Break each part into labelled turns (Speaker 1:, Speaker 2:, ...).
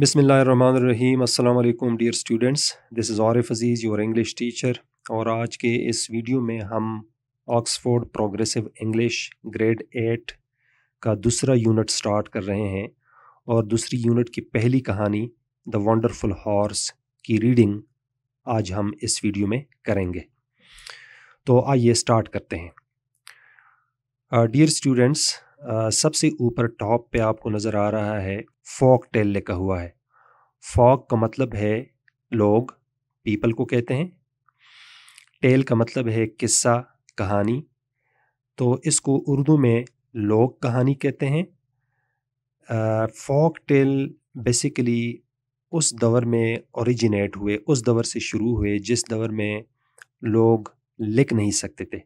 Speaker 1: बिसमीम् अल्लाम dear students this is Arif Aziz your English teacher और आज के इस वीडियो में हम Oxford progressive English grade eight का दूसरा यूनिट स्टार्ट कर रहे हैं और दूसरी यूनिट की पहली कहानी द वंडरफुल हॉर्स की रीडिंग आज हम इस वीडियो में करेंगे तो आइए स्टार्ट करते हैं डियर uh, स्टूडेंट्स सबसे ऊपर टॉप पे आपको नज़र आ रहा है फॉक टेल लिखा हुआ है फॉक का मतलब है लोग पीपल को कहते हैं टेल का मतलब है किस्सा कहानी तो इसको उर्दू में लोक कहानी कहते हैं फॉक टेल बेसिकली उस दौर में ओरिजिनेट हुए उस दौर से शुरू हुए जिस दौर में लोग लिख नहीं सकते थे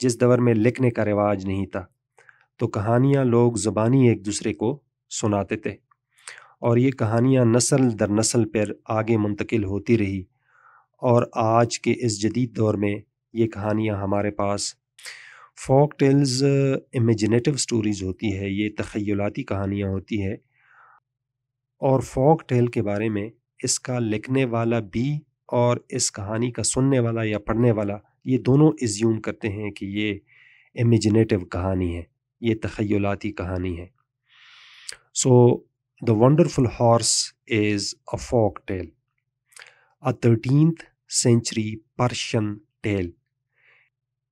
Speaker 1: जिस दौर में लिखने का रिवाज नहीं था तो कहानियाँ लोग ज़बानी एक दूसरे को सुनाते थे और ये कहानियाँ नस्ल दर नस्ल पर आगे मुंतकिल होती रही और आज के इस जदीद दौर में ये कहानियाँ हमारे पास फोक टेल्स इमेजिनेटिव स्टोरीज़ होती है ये तखयलाती कहानियाँ होती है और फोक टेल के बारे में इसका लिखने वाला भी और इस कहानी का सुनने वाला या पढ़ने वाला ये दोनों इज्यूम करते हैं कि ये इमेजिनेटिव कहानी है ये तखयलाती कहानी है so the wonderful horse is a folk tale a thirteen century Persian tale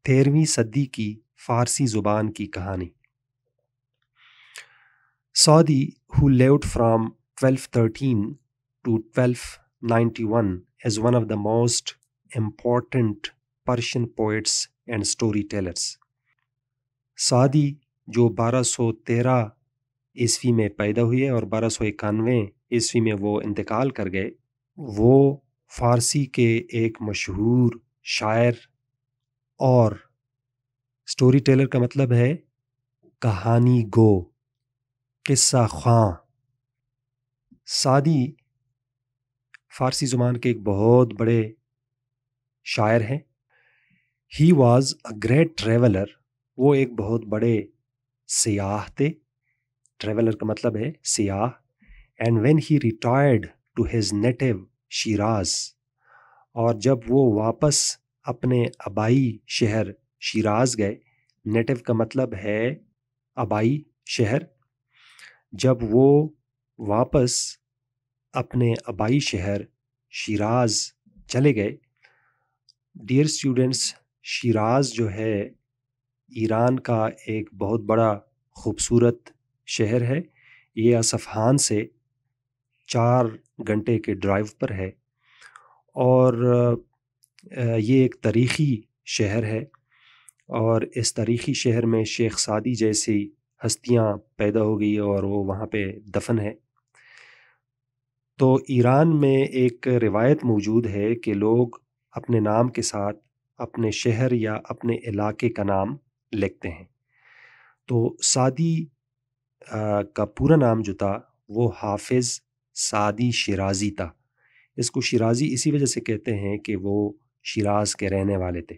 Speaker 1: तेरहवीं सदी की फारसी जुबान की कहानी Saadi who from from thirteen to 1291 as one of the most important Persian poets and story tellers Saadi जो 1213 ईस्वी में पैदा हुए और बारह सौ इक्यानवे ईस्वी में वो इंतकाल कर गए वो फारसी के एक मशहूर शायर और स्टोरी टेलर का मतलब है कहानी गो किस्सा खां सादी फारसी ज़ुबान के एक बहुत बड़े शायर हैं he was a great traveller वो एक बहुत बड़े सियाहते ट्रेवलर का मतलब है सियाह and when he retired to his native Shiraz और जब वो वापस अपने आबाई शहर शिराज गए नेटिव का मतलब है आबाई शहर जब वो वापस अपने आबाई शहर शिराज चले गए डियर स्टूडेंट्स शिराज जो है ईरान का एक बहुत बड़ा खूबसूरत शहर है ये असफहान से चार घंटे के ड्राइव पर है और ये एक तारीख़ी शहर है और इस तारीख़ी शहर में शेख सादी जैसी हस्तियां पैदा हो गई और वो वहाँ पे दफन है तो ईरान में एक रिवायत मौजूद है कि लोग अपने नाम के साथ अपने शहर या अपने इलाके का नाम लिखते हैं तो सादी आ, का पूरा नाम जो था वो हाफिज़ सादी शराजी था इसको शराजी इसी वजह से कहते हैं कि वो शिराज के रहने वाले थे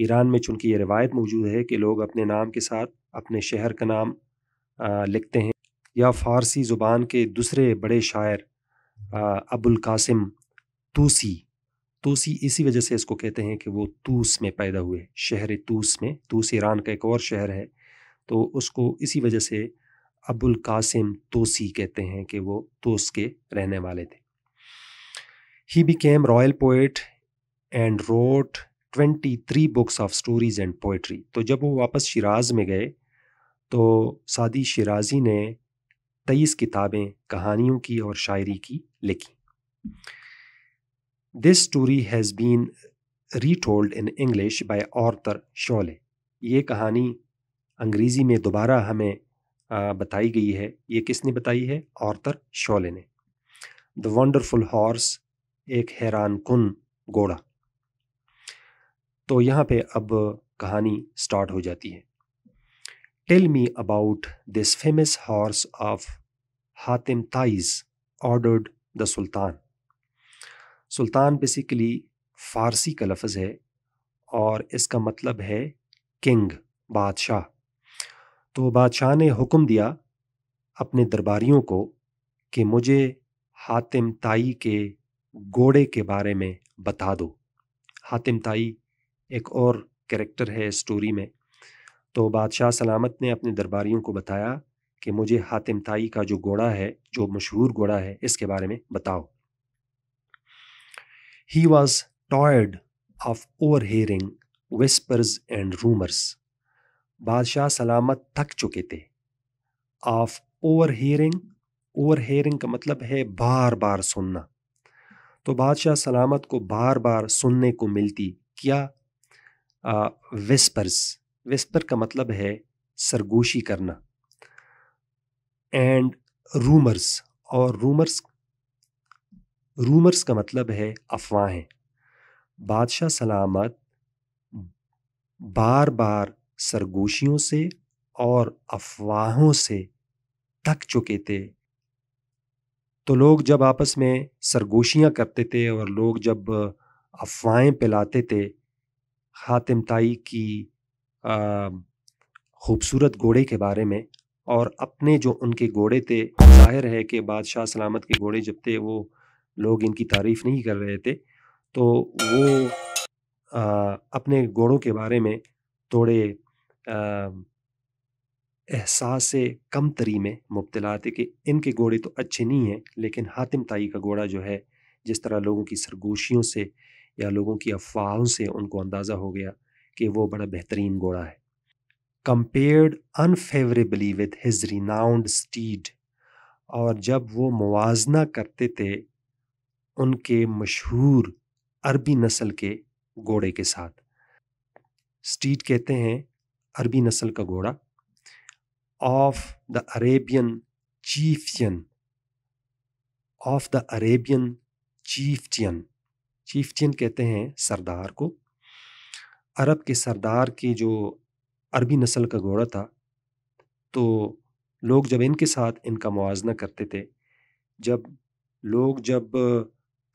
Speaker 1: ईरान में चूंकि ये रिवायत मौजूद है कि लोग अपने नाम के साथ अपने शहर का नाम आ, लिखते हैं या फ़ारसी ज़ुबान के दूसरे बड़े शायर अबुल कासिम तूसी तूसी तो इसी वजह से इसको कहते हैं कि वो तूस में पैदा हुए शहर तूस में तूस ईरान का एक और शहर है तो उसको इसी वजह से अबुल कासिम तोसी कहते हैं कि वो तोस के रहने वाले थे he became royal poet and wrote twenty three books of stories and poetry तो जब वो वापस शिराज में गए तो सादी शिराजी ने तेईस किताबें कहानियों की और शायरी की लिखी this story has been retold in English by Arthur Scholey ये कहानी अंग्रेज़ी में दोबारा हमें बताई गई है ये किसने बताई है आर्थर शोले ने द वंडरफुल हॉर्स एक हैरान कन घोड़ा तो यहाँ पे अब कहानी स्टार्ट हो जाती है tell me about this famous horse of Hatim Tai's ordered the sultan सुल्तान बेसिकली फ़ारसी का लफज है और इसका मतलब है किंग बादशाह तो बादशाह ने हुक्म दिया अपने दरबारियों को कि मुझे हातिम ताई के घोड़े के बारे में बता दो हातिम ताई एक और कैरेक्टर है स्टोरी में तो बादशाह सलामत ने अपने दरबारियों को बताया कि मुझे हातिम ताई का जो घोड़ा है जो मशहूर घोड़ा है इसके बारे में बताओ He was tired of overhearing whispers and rumors. बादशाह सलामत थक चुके थे of overhearing overhearing का मतलब है बार बार सुनना तो बादशाह सलामत को बार बार सुनने को मिलती क्या आ, विस्पर्स विस्पर का मतलब है सरगोशी करना एंड रूमर्स और रूमर्स रूमर्स का मतलब है अफवाहें बादशाह सलामत बार बार सरगोशियों से और अफवाहों से थक चुके थे तो लोग जब आपस में सरगोशियाँ करते थे और लोग जब अफवाहें पिलाते थे हातिम ताई की खूबसूरत घोड़े के बारे में और अपने जो उनके घोड़े थे जाहिर है कि बादशाह सलामत के घोड़े जब थे वो लोग इनकी तारीफ नहीं कर रहे थे तो वो आ, अपने घोड़ों के बारे में थोड़े एहसास कम तरी में मुबतला थे कि इनके घोड़े तो अच्छे नहीं हैं लेकिन हातिम ताई का घोड़ा जो है जिस तरह लोगों की सरगोशियों से या लोगों की अफवाहों से उनको अंदाज़ा हो गया कि वो बड़ा बेहतरीन घोड़ा है compared unfavourably with his renowned steed और जब वो मुवजना करते थे उनके मशहूर अरबी नस्ल के घोड़े के साथ स्टीट कहते हैं अरबी नस्ल का घोड़ा of the Arabian chieftain of the Arabian chieftain chieftain कहते हैं सरदार को अरब के सरदार के जो अरबी नस्ल का घोड़ा था तो लोग जब इनके साथ इनका मुआजना करते थे जब लोग जब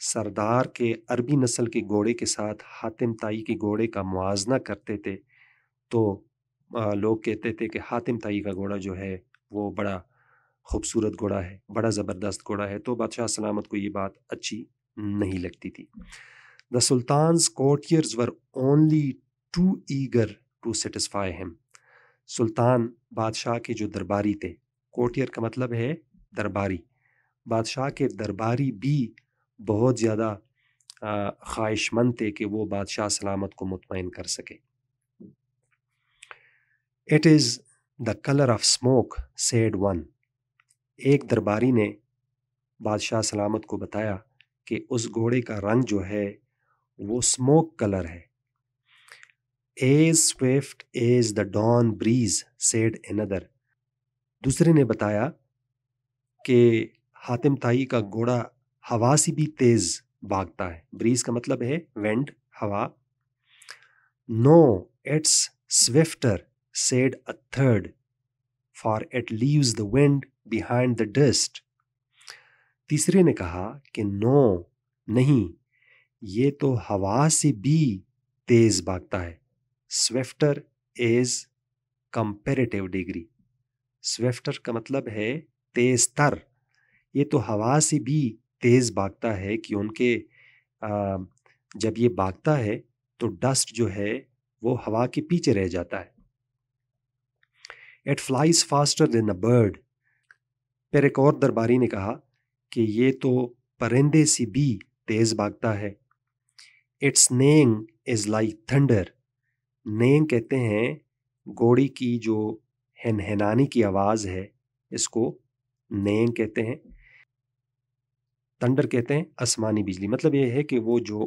Speaker 1: सरदार के अरबी नस्ल के घोड़े के साथ हातिम ताई के घोड़े का मुआजना करते थे तो लोग कहते थे कि हातिम ताई का घोड़ा जो है वो बड़ा खूबसूरत घोड़ा है बड़ा ज़बरदस्त घोड़ा है तो बादशाह सलामत को ये बात अच्छी नहीं लगती थी the sultan's courtiers were only too eager to satisfy him सुल्तान बादशाह के जो दरबारी थे कोर्टियर का मतलब है दरबारी बादशाह के दरबारी भी बहुत ज़्यादा ख्वाहिशमंद थे कि वो बादशाह सलामत को मुतमिन कर सके it is the colour of smoke said one एक दरबारी ने बादशाह सलामत को बताया कि उस घोड़े का रंग जो है वो स्मोक कलर है as swift as the dawn breeze said another दूसरे ने बताया कि हातिम ताई का घोड़ा हवा से भी तेज भागता है ब्रीज का मतलब है वेंड हवा no it's swifter said a third for it leaves the wind behind the dust तीसरे ने कहा कि नो नहीं ये तो हवा से भी तेज भागता है swifter is comparative degree swifter का मतलब है तेज तर ये तो हवा से भी तेज़ भागता है कि उनके जब ये भागता है तो डस्ट जो है वो हवा के पीछे रह जाता है it flies faster than a bird फिर एक और दरबारी ने कहा कि ये तो परिंदे सी भी तेज़ भागता है इट्स नेंग इज़ लाइक थंडर नेंग कहते हैं घोड़ी की जो हनहनानी की आवाज़ है इसको नेंग कहते हैं तंडर कहते हैं आसमानी बिजली मतलब ये है कि वो जो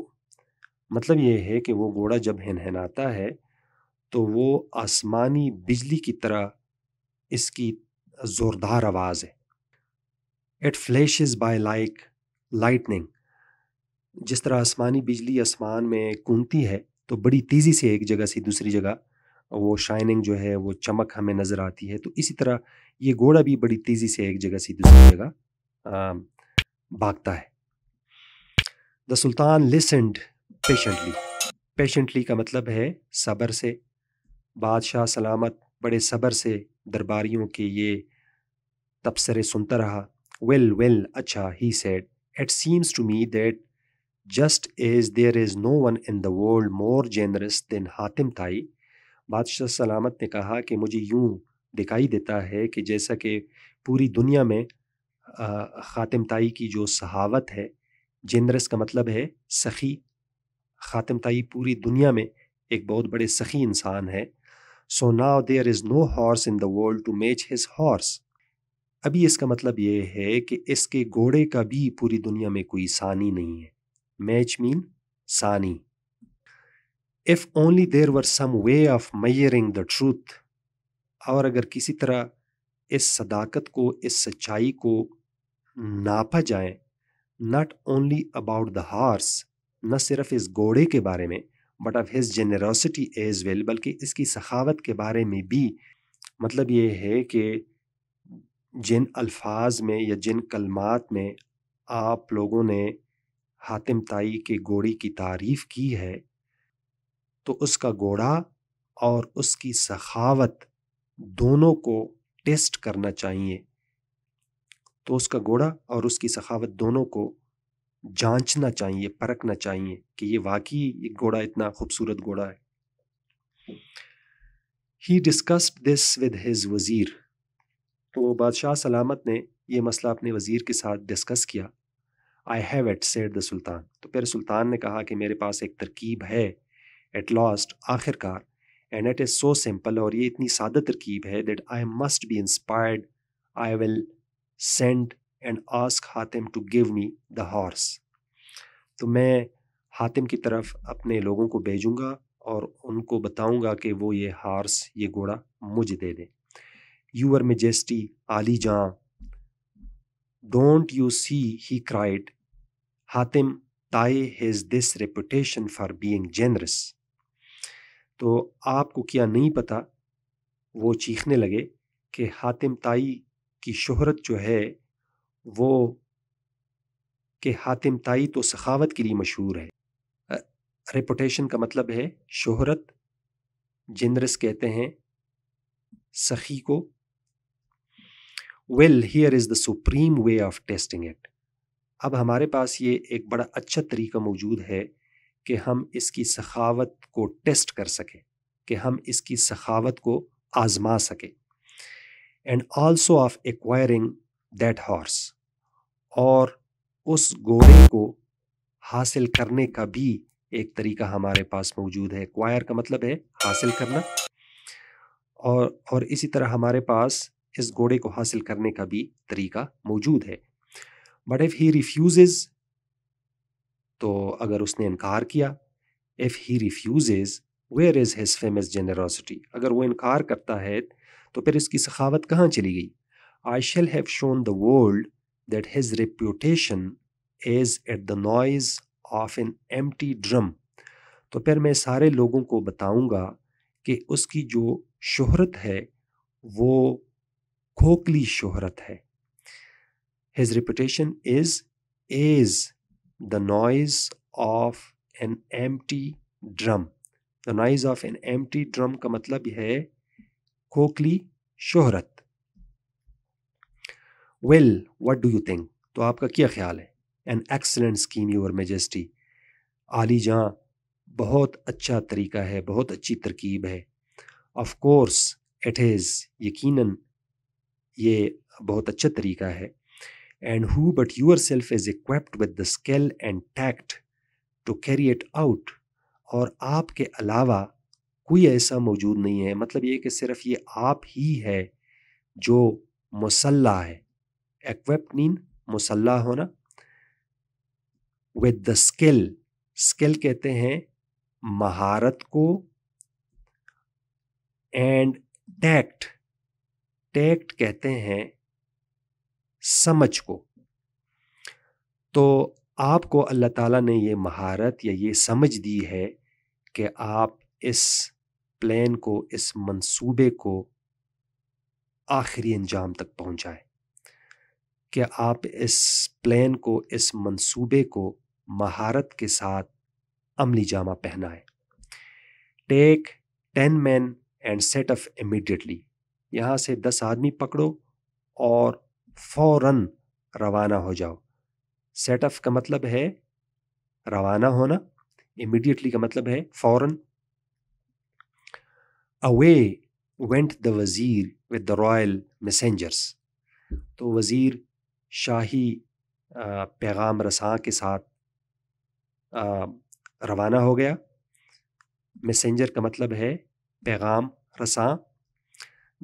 Speaker 1: मतलब ये है कि वो घोड़ा जब हनहनाता है तो वो आसमानी बिजली की तरह इसकी ज़ोरदार आवाज़ है it flash by like lightning जिस तरह आसमानी बिजली आसमान में कूदती है तो बड़ी तेज़ी से एक जगह से दूसरी जगह वो शाइनिंग जो है वो चमक हमें नज़र आती है तो इसी तरह ये घोड़ा भी बड़ी तेज़ी से एक जगह से दूसरी जगह भागता है the sultan listened patiently patiently का मतलब है सबर से बादशाह सलामत बड़े सबर से दरबारियों के ये तबसरे सुनता रहा वेल वेल अच्छा he said it seems to me that just is there is no one in the world more generous than Hatim Tai बादशाह सलामत ने कहा कि मुझे यूँ दिखाई देता है कि जैसा कि पूरी दुनिया में खातिमताई की जो सहावत है जेनरस का मतलब है सखी ख़ातिम ताई पूरी दुनिया में एक बहुत बड़े सखी इंसान है so now there is no horse in the world to match his horse अभी इसका मतलब ये है कि इसके घोड़े का भी पूरी दुनिया में कोई सानी नहीं है मैच मीन सानी if only there were some way of measuring the truth और अगर किसी तरह इस सदाकत को इस सच्चाई को नापा जाए not only about the horse न सिर्फ इस घोड़े के बारे में but of his generosity as well बल्कि इसकी सखावत के बारे में भी मतलब ये है कि जिन अल्फाज में या जिन कलमात में आप लोगों ने हातिम ताई के घोड़े की तारीफ़ की है तो उसका घोड़ा और उसकी सखावत दोनों को टेस्ट करना चाहिए तो उसका घोड़ा और उसकी सखावत दोनों को जांचना चाहिए परखना चाहिए कि ये वाकई ये घोड़ा इतना खूबसूरत घोड़ा है he discussed this with his vizier तो बादशाह सलामत ने यह मसला अपने वज़ीर के साथ डिस्कस किया I have it said the sultan तो फिर सुल्तान ने कहा कि मेरे पास एक तरकीब है एट लास्ट आखिरकार and it is so simple और ये इतनी सादा तरकीब है that I must be inspired I will send and ask Hatim to give me the horse तो मैं हातिम की तरफ अपने लोगों को भेजूंगा और उनको बताऊंगा कि वो ये हार्स ये घोड़ा मुझे दे दें यूअर मेजेस्टी आली जहाँ don't you see he cried Hatim Tai has this reputation for being generous तो आपको क्या नहीं पता वो चीखने लगे कि हातिम ताई की शोहरत जो है वो के हातिम ताई तो सखावत के लिए मशहूर है रेपुटेशन का मतलब है शोहरत जिनरस कहते हैं सखी को well here is the supreme way of testing it अब हमारे पास ये एक बड़ा अच्छा तरीका मौजूद है कि हम इसकी सखावत को टेस्ट कर सकें कि हम इसकी सखावत को आज़मा सकें and also of acquiring that horse और उस घोड़े को हासिल करने का भी एक तरीका हमारे पास मौजूद है एक्वायर का मतलब है हासिल करना और और इसी तरह हमारे पास इस घोड़े को हासिल करने का भी तरीका मौजूद है बट इफ़ ही रिफ्यूज़ तो अगर उसने इनकार किया if he refuse where is his famous generosity अगर वो इनकार करता है तो फिर उसकी सखावत कहाँ चली गई I shall have shown the world that his reputation as at the noise of an एम ड्रम तो फिर मैं सारे लोगों को बताऊंगा कि उसकी जो शोहरत है वो खोखली शोहरत है his reputation is as the noise of an एम drum the noise of an एम ड्रम का मतलब है खोखली शोहरत well what do you think तो आपका क्या ख्याल है an excellent scheme your majesty आली जहाँ बहुत अच्छा तरीका है बहुत अच्छी तरकीब है ऑफ कोर्स इट इज़ यकीनन ये बहुत अच्छा तरीका है and who but yourself is equipped with the skill and tact to carry it out और आपके अलावा कोई ऐसा मौजूद नहीं है मतलब ये कि सिर्फ ये आप ही है जो मुसल्ला है एक्वेपनिन मुसल्ला होना विद द स्किल स्किल कहते हैं महारत को एंड टैक्ट टैक्ट कहते हैं समझ को तो आपको अल्लाह ताला ने ये महारत या ये समझ दी है कि आप इस प्लान को इस मंसूबे को आखिरी अंजाम तक पहुंचाए कि आप इस प्लान को इस मंसूबे को महारत के साथ अमली जामा पहनाए take ten men and set off immediately यहां से दस आदमी पकड़ो और फौरन रवाना हो जाओ सेट ऑफ का मतलब है रवाना होना इमीडिएटली का मतलब है फौरन away went the vizier with the royal messengers तो वज़ीर शाही पैगाम रसां के साथ uh, रवाना हो गया मैसेंजर का मतलब है पैगाम रसां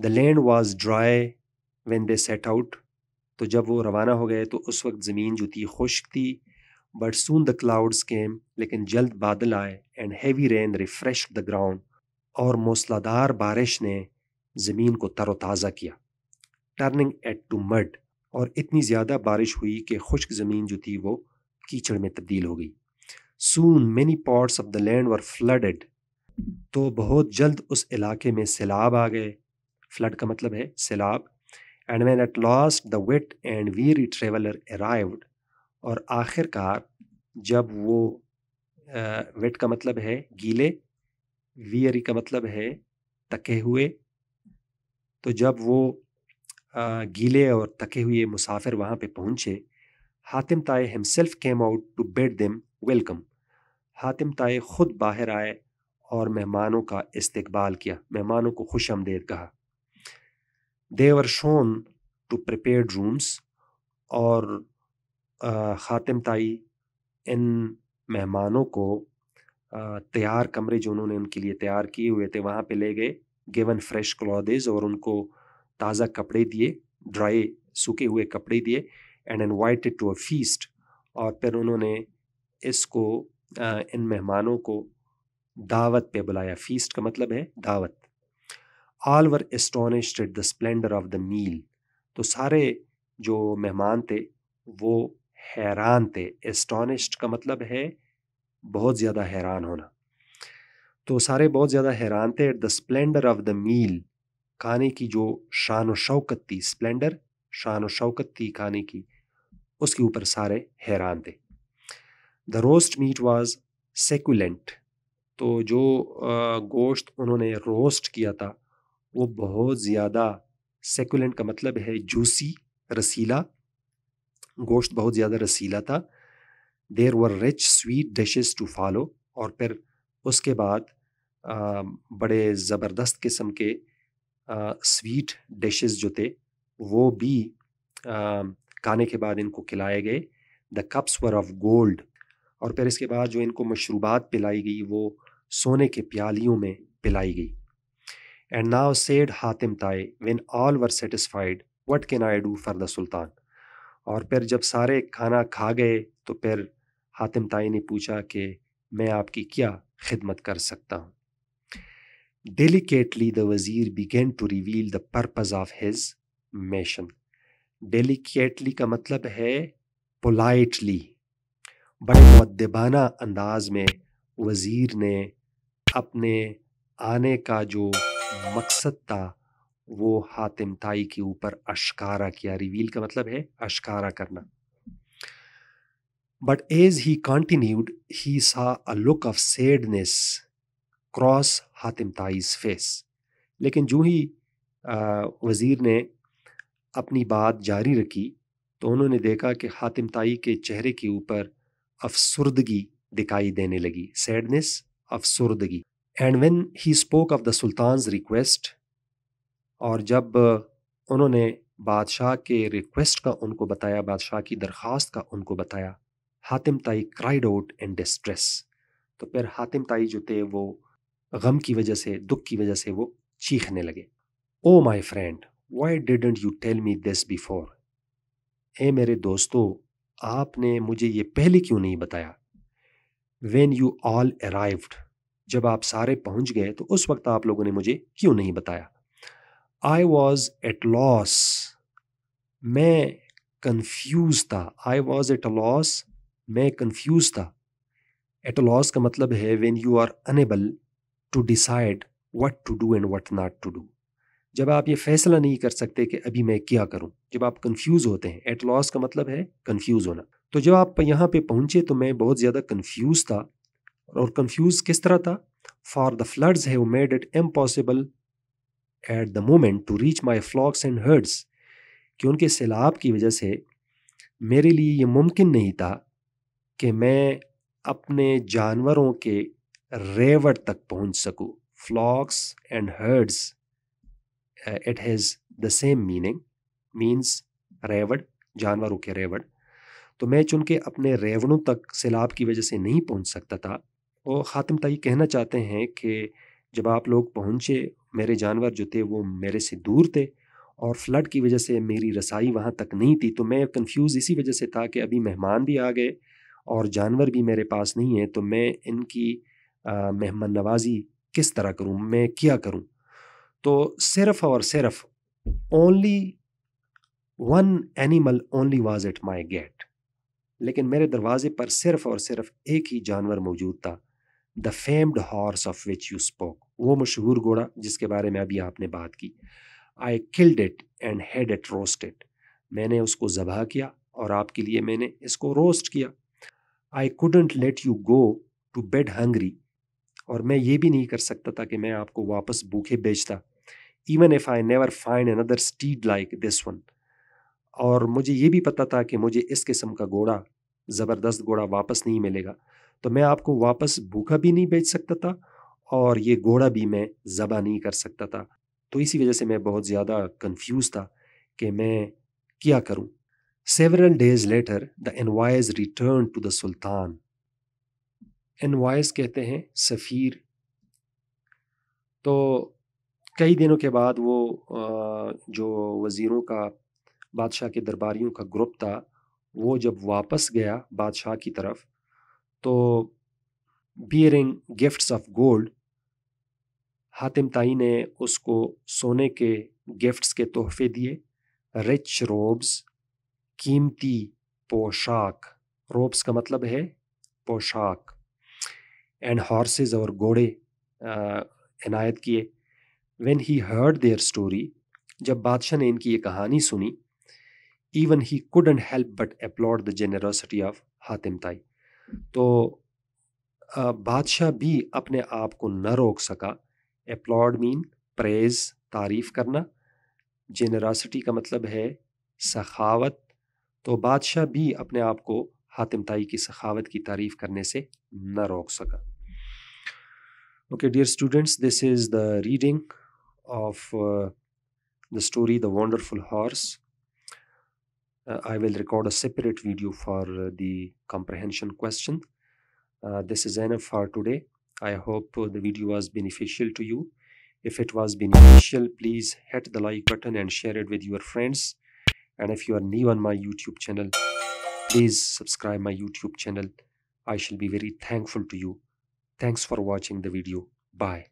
Speaker 1: the land was dry when they set out तो जब वो रवाना हो गए तो उस वक्त ज़मीन जो थी खुश्क थी but soon the clouds came लेकिन जल्द बादल आए and heavy rain refresh the ground और मौसलाधार बारिश ने ज़मीन को तरोताज़ा किया टर्निंग एट टू मड और इतनी ज़्यादा बारिश हुई कि खुश्क ज़मीन जो थी वो कीचड़ में तब्दील हो गई soon many parts of the land were flooded तो बहुत जल्द उस इलाके में सैलाब आ गए फ्लड का मतलब है सैलाब and when at last the wet and weary traveller arrived और आखिरकार जब वो वेट का मतलब है गीले वियरी का मतलब है तके हुए तो जब वो गीले और तके हुए मुसाफिर वहाँ पे पहुँचे Hatim Tai himself came out to bid them welcome Hatim Tai खुद बाहर आए और मेहमानों का इस्तकबाल किया मेहमानों को खुश आमदेद कहा they were shown to prepared rooms और हातिम ताई इन मेहमानों को तैयार कमरे जो उन्होंने उनके लिए तैयार किए हुए थे वहाँ पे ले गए गिवन फ्रेश क्लॉदेज और उनको ताज़ा कपड़े दिए ड्राई सूखे हुए कपड़े दिए and invited to a feast और फिर उन्होंने इसको इन मेहमानों को दावत पे बुलाया फीस्ट का मतलब है दावत all were astonished at the splendour of the meal तो सारे जो मेहमान थे वो हैरान थे एस्टोनिश्ड का मतलब है बहुत ज़्यादा हैरान होना तो सारे बहुत ज़्यादा हैरान थे at the splendour of the meal खाने की जो शान व शौकत थी स्प्लेंडर शान व शौकत थी खाने की उसके ऊपर सारे हैरान थे the roast meat was succulent तो जो गोश्त उन्होंने रोस्ट किया था वो बहुत ज़्यादा सेकुलेंट का मतलब है जूसी रसीला गोश्त बहुत ज़्यादा रसीला था there were rich sweet dishes to follow और फिर उसके बाद आ, बड़े ज़बरदस्त किस्म के आ, स्वीट डिशेस जो थे वो भी खाने के बाद इनको खिलाए गए the cups were of gold और फिर इसके बाद जो इनको मशरूबात पिलाई गई वो सोने के प्यालियों में पिलाई गई and now said Hatim Tai when all were satisfied what can I do for the sultan और फिर जब सारे खाना खा गए तो फिर हातिम ताई ने पूछा कि मैं आपकी क्या खिदमत कर सकता हूँ delicately the vizier began to reveal the purpose of his mission. Delicately का मतलब है पोलाइटली बड़े मद्दबाना अंदाज में वज़ीर ने अपने आने का जो मकसद था वो हातिम ताई के ऊपर अशकारा किया रिवील का मतलब है अशकारा करना But as he continued, he saw a look of sadness cross Hatim Tai's face लेकिन जो ही आ, वज़ीर ने अपनी बात जारी रखी तो उन्होंने देखा कि हातिम ताई के चेहरे के ऊपर अफसरदगी दिखाई देने लगी सैडनेस अफसरदगी and when he spoke of the sultan's request और जब उन्होंने बादशाह के रिक्वेस्ट का उनको बताया बादशाह की दरख्वास्त का उनको बताया हातिम ताई क्राइड आउट इन डिस्ट्रेस तो फिर हातिम ताई जो थे वो गम की वजह से दुख की वजह से वो चीखने लगे oh my friend why didn't you tell me this before ए मेरे दोस्तों आपने मुझे ये पहले क्यों नहीं बताया वेन यू ऑल अराइव्ड जब आप सारे पहुंच गए तो उस वक्त आप लोगों ने मुझे क्यों नहीं बताया आई वॉज एट लॉस मैं कन्फ्यूज था आई वॉज एट लॉस मैं कंफ्यूज था एट अ लॉस का मतलब है when you are unable to decide what to do and what not to do जब आप ये फैसला नहीं कर सकते कि अभी मैं क्या करूं जब आप कंफ्यूज होते हैं एट लॉस का मतलब है कंफ्यूज होना तो जब आप यहाँ पे पहुंचे तो मैं बहुत ज़्यादा कंफ्यूज था और कंफ्यूज किस तरह था for the floods have made it impossible at the moment to reach my flocks and herds कि उनके सैलाब की वजह से मेरे लिए ये मुमकिन नहीं था कि मैं अपने जानवरों के रेवड़ तक पहुंच सकूं flocks and herds it has the same meaning means रेवड़ जानवरों के रेवड़ तो मैं चूंकि अपने रेवड़ों तक सैलाब की वजह से नहीं पहुंच सकता था और खातम तई कहना चाहते हैं कि जब आप लोग पहुंचे मेरे जानवर जो थे वो मेरे से दूर थे और फ्लड की वजह से मेरी रसाई वहाँ तक नहीं थी तो मैं कंफ्यूज इसी वजह से था कि अभी मेहमान भी आ गए और जानवर भी मेरे पास नहीं है तो मैं इनकी मेहमान नवाजी किस तरह करूँ मैं क्या करूँ तो सिर्फ और सिर्फ only one animal only was at my gate लेकिन मेरे दरवाजे पर सिर्फ और सिर्फ एक ही जानवर मौजूद था the famed horse of which you spoke वो मशहूर घोड़ा जिसके बारे में अभी आपने बात की I killed it and had it roasted मैंने उसको जबह किया और आपके लिए मैंने इसको रोस्ट किया I couldn't let you go to bed hungry और मैं ये भी नहीं कर सकता था कि मैं आपको वापस भूखे बेचता even if I never find another steed like this one और मुझे ये भी पता था कि मुझे इस किस्म का घोड़ा ज़बरदस्त घोड़ा वापस नहीं मिलेगा तो मैं आपको वापस भूखा भी नहीं बेच सकता था और ये घोड़ा भी मैं ज़बा नहीं कर सकता था तो इसी वजह से मैं बहुत ज़्यादा कन्फ्यूज़ था कि मैं क्या करूँ Several days later, the envoys returned to the Sultan. Envoys कहते हैं सफ़ीर तो कई दिनों के बाद वो जो वज़ीरों का बादशाह के दरबारियों का ग्रुप था वो जब वापस गया बादशाह की तरफ तो bearing gifts of gold Hatim Tai ने उसको सोने के गिफ्ट्स के तोहफे दिए रिच रोब्स कीमती पोशाक रोब्स का मतलब है पोशाक एंड हॉर्सेज और घोड़े इनायत किए when he heard their story जब बादशाह ने इनकी ये कहानी सुनी even he couldn't help but applaud the generosity of Hatim Tai तो बादशाह भी अपने आप को न रोक सका अप्लॉड मीन प्रेज तारीफ करना जेनरासिटी का मतलब है सखावत तो बादशाह भी अपने आप को हातिमताई की सखावत की तारीफ करने से न रोक सका okay dear students this is the reading of the story the wonderful horse I will record a separate video for the comprehension question this is enough for today I hope the video was beneficial to you if it was beneficial please hit the like button and share it with your friends and if you are new on my youtube channel please subscribe my youtube channel i shall be very thankful to you thanks for watching the video bye